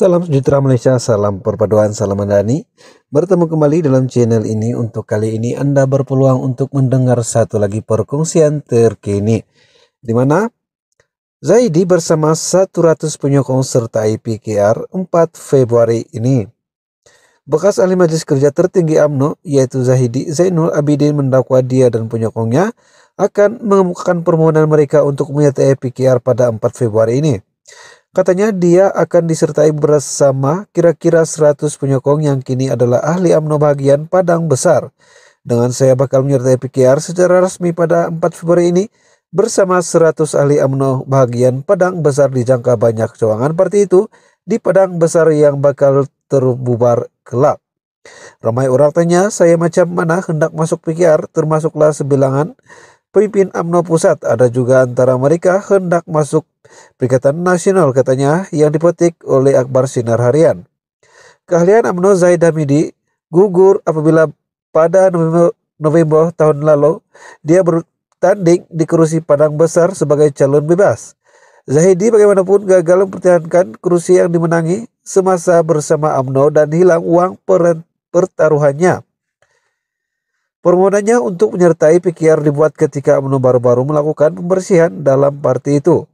Salam sejahtera Malaysia, salam perpaduan, salam mandani. Bertemu kembali dalam channel ini untuk kali ini Anda berpeluang untuk mendengar satu lagi perkongsian terkini. Di mana Zaidi bersama 100 penyokong serta IPKR 4 Februari ini. Bekas ahli majlis kerja tertinggi AMNO yaitu Zahidi Zainul Abidin mendakwa dia dan penyokongnya akan mengemukakan permohonan mereka untuk menyertai IPKR pada 4 Februari ini. Katanya dia akan disertai bersama kira-kira 100 penyokong yang kini adalah ahli AMNO bagian Padang Besar. Dengan saya bakal menyertai PKR secara resmi pada 4 Februari ini bersama 100 ahli AMNO bagian Padang Besar dijangka banyak kecewangan seperti itu di Padang Besar yang bakal terbubar kelak. Ramai orang tanya saya macam mana hendak masuk PKR termasuklah sebilangan Pemimpin UMNO Pusat ada juga antara mereka hendak masuk Perikatan Nasional katanya yang dipetik oleh Akbar Sinar Harian. Keahlian UMNO Zaid Hamidi gugur apabila pada November, November tahun lalu dia bertanding di kerusi Padang Besar sebagai calon bebas. Zahidi bagaimanapun gagal mempertahankan kursi yang dimenangi semasa bersama AMNO dan hilang uang pertaruhannya. Permohonannya untuk menyertai PKR dibuat ketika Amno baru-baru melakukan pembersihan dalam parti itu.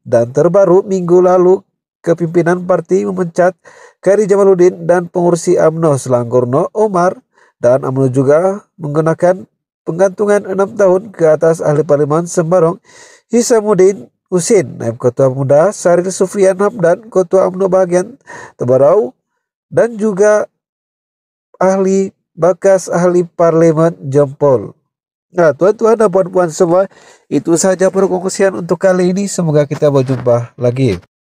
Dan terbaru minggu lalu kepimpinan parti memecat Kari Jamaluddin dan pengurusi AMNO Selangkurno Omar dan AMNO juga menggunakan penggantungan enam tahun ke atas ahli parlimen Sembarong Hisamuddin Husin, Naib Ketua Muda Saril Sufian Hamdan, Ketua AMNO Bagian Tebarau, dan juga ahli bekas ahli parlemen Jempol. Nah, tuan-tuan dan puan-puan semua, itu saja perkongsian untuk kali ini. Semoga kita berjumpa lagi.